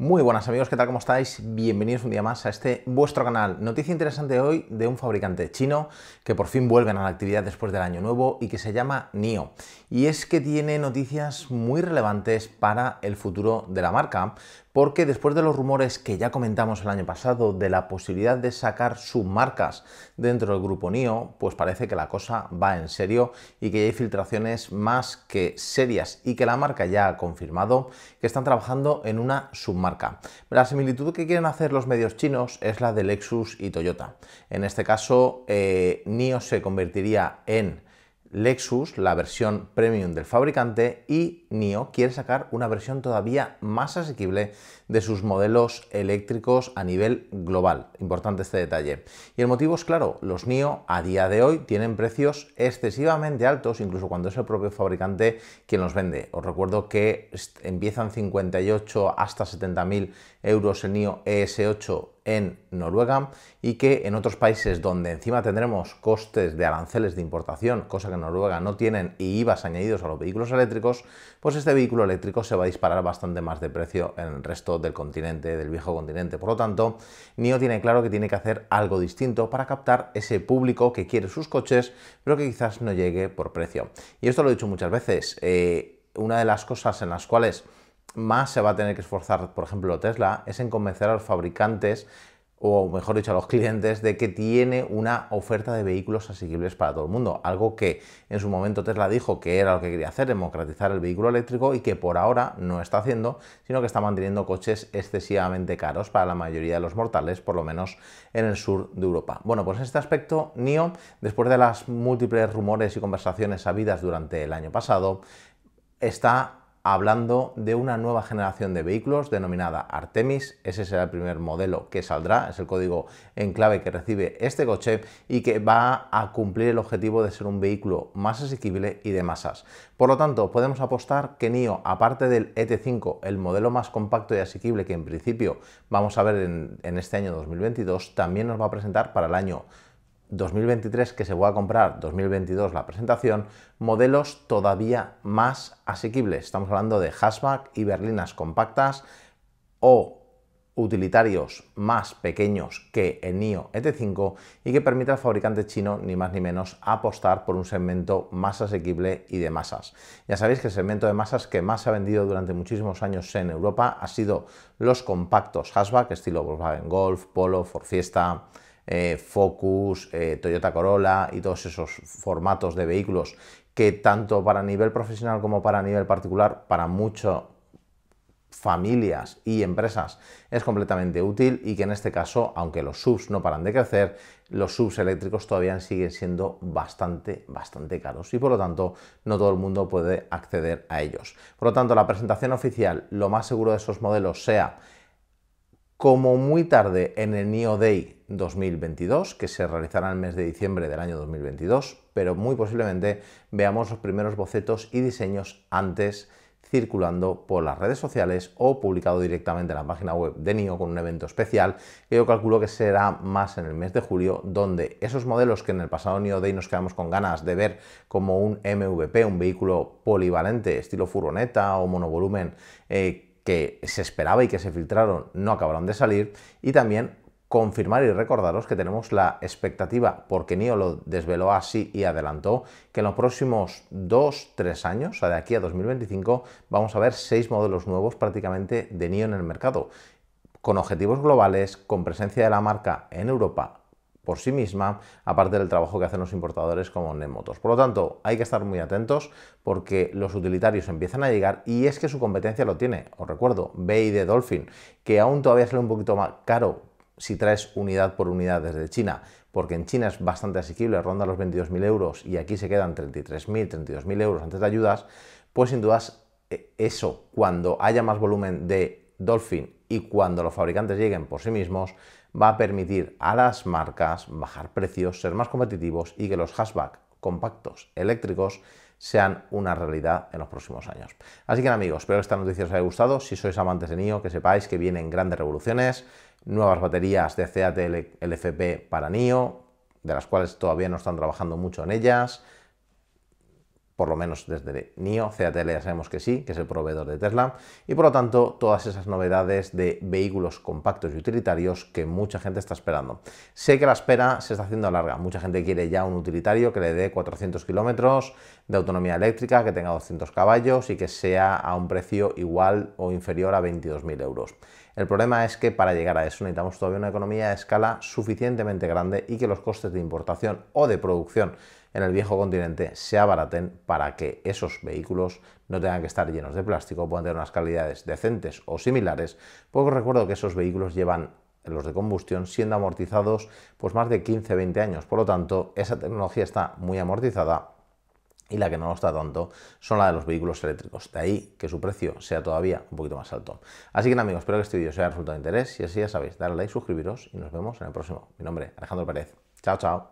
Muy buenas amigos, ¿qué tal? ¿Cómo estáis? Bienvenidos un día más a este vuestro canal. Noticia interesante hoy de un fabricante chino que por fin vuelven a la actividad después del año nuevo y que se llama NIO. Y es que tiene noticias muy relevantes para el futuro de la marca, porque después de los rumores que ya comentamos el año pasado de la posibilidad de sacar submarcas dentro del grupo NIO, pues parece que la cosa va en serio y que hay filtraciones más que serias y que la marca ya ha confirmado que están trabajando en una submarca. La similitud que quieren hacer los medios chinos es la de Lexus y Toyota. En este caso, eh, NIO se convertiría en Lexus, la versión premium del fabricante, y NIO quiere sacar una versión todavía más asequible de sus modelos eléctricos a nivel global. Importante este detalle. Y el motivo es claro, los NIO a día de hoy tienen precios excesivamente altos, incluso cuando es el propio fabricante quien los vende. Os recuerdo que empiezan 58 hasta 70.000 euros el NIO ES8 en Noruega y que en otros países donde encima tendremos costes de aranceles de importación, cosa que Noruega no tienen, y IVAs añadidos a los vehículos eléctricos, pues este vehículo eléctrico se va a disparar bastante más de precio en el resto del continente, del viejo continente. Por lo tanto, NIO tiene claro que tiene que hacer algo distinto para captar ese público que quiere sus coches, pero que quizás no llegue por precio. Y esto lo he dicho muchas veces, eh, una de las cosas en las cuales más se va a tener que esforzar, por ejemplo, Tesla, es en convencer a los fabricantes o mejor dicho, a los clientes, de que tiene una oferta de vehículos asequibles para todo el mundo. Algo que en su momento Tesla dijo que era lo que quería hacer, democratizar el vehículo eléctrico y que por ahora no está haciendo, sino que está manteniendo coches excesivamente caros para la mayoría de los mortales, por lo menos en el sur de Europa. Bueno, pues en este aspecto, NIO, después de las múltiples rumores y conversaciones habidas durante el año pasado, está hablando de una nueva generación de vehículos denominada Artemis. Ese será el primer modelo que saldrá, es el código en clave que recibe este coche y que va a cumplir el objetivo de ser un vehículo más asequible y de masas. Por lo tanto, podemos apostar que NIO, aparte del ET5, el modelo más compacto y asequible que en principio vamos a ver en, este año 2022, también nos va a presentar para el año 2023 que se va a comprar 2022 la presentación, modelos todavía más asequibles. Estamos hablando de hatchback y berlinas compactas o utilitarios más pequeños que el NIO ET5 y que permite al fabricante chino ni más ni menos apostar por un segmento más asequible y de masas. Ya sabéis que el segmento de masas que más se ha vendido durante muchísimos años en Europa ha sido los compactos hatchback estilo Volkswagen Golf, Polo, Forfiesta, Fiesta, eh, Focus, eh, Toyota Corolla y todos esos formatos de vehículos que tanto para nivel profesional como para nivel particular, para muchas familias y empresas es completamente útil y que en este caso, aunque los subs no paran de crecer, los subs eléctricos todavía siguen siendo bastante, bastante caros y por lo tanto no todo el mundo puede acceder a ellos. Por lo tanto, la presentación oficial, lo más seguro de esos modelos sea como muy tarde en el NIO Day 2022, que se realizará en el mes de diciembre del año 2022, pero muy posiblemente veamos los primeros bocetos y diseños antes circulando por las redes sociales o publicado directamente en la página web de NIO con un evento especial yo calculo que será más en el mes de julio, donde esos modelos que en el pasado NIO Day nos quedamos con ganas de ver como un MVP, un vehículo polivalente estilo furgoneta o monovolumen, eh, que se esperaba y que se filtraron no acabaron de salir. Y también confirmar y recordaros que tenemos la expectativa, porque NIO lo desveló así y adelantó, que en los próximos 2-3 años, o sea, de aquí a 2025, vamos a ver 6 modelos nuevos prácticamente de NIO en el mercado, con objetivos globales, con presencia de la marca en Europa, por sí misma, aparte del trabajo que hacen los importadores como Nemotos. Por lo tanto, hay que estar muy atentos porque los utilitarios empiezan a llegar y es que su competencia lo tiene. Os recuerdo, BID Dolphin, que aún todavía sale un poquito más caro si traes unidad por unidad desde China, porque en China es bastante asequible, ronda los 22.000 euros y aquí se quedan 33.000, 32.000 euros antes de ayudas, pues sin dudas e, eso, cuando haya más volumen de Dolphin y cuando los fabricantes lleguen por sí mismos, va a permitir a las marcas bajar precios, ser más competitivos y que los hashback compactos eléctricos sean una realidad en los próximos años. Así que amigos, espero que esta noticia os haya gustado. Si sois amantes de NIO, que sepáis que vienen grandes revoluciones, nuevas baterías de CAT LFP para NIO, de las cuales todavía no están trabajando mucho en ellas, por lo menos desde NIO, CATL ya sabemos que sí, que es el proveedor de Tesla, y por lo tanto todas esas novedades de vehículos compactos y utilitarios que mucha gente está esperando. Sé que la espera se está haciendo larga, mucha gente quiere ya un utilitario que le dé 400 kilómetros de autonomía eléctrica, que tenga 200 caballos y que sea a un precio igual o inferior a 22.000 euros. El problema es que para llegar a eso necesitamos todavía una economía de escala suficientemente grande y que los costes de importación o de producción en el viejo continente se abaraten para que esos vehículos no tengan que estar llenos de plástico, puedan tener unas calidades decentes o similares, porque recuerdo que esos vehículos llevan los de combustión siendo amortizados pues más de 15-20 años, por lo tanto esa tecnología está muy amortizada y la que no nos está tanto son la de los vehículos eléctricos. De ahí que su precio sea todavía un poquito más alto. Así que amigos, espero que este vídeo os haya resultado de interés. y así ya sabéis, darle like, suscribiros y nos vemos en el próximo. Mi nombre, Alejandro Pérez. Chao, chao.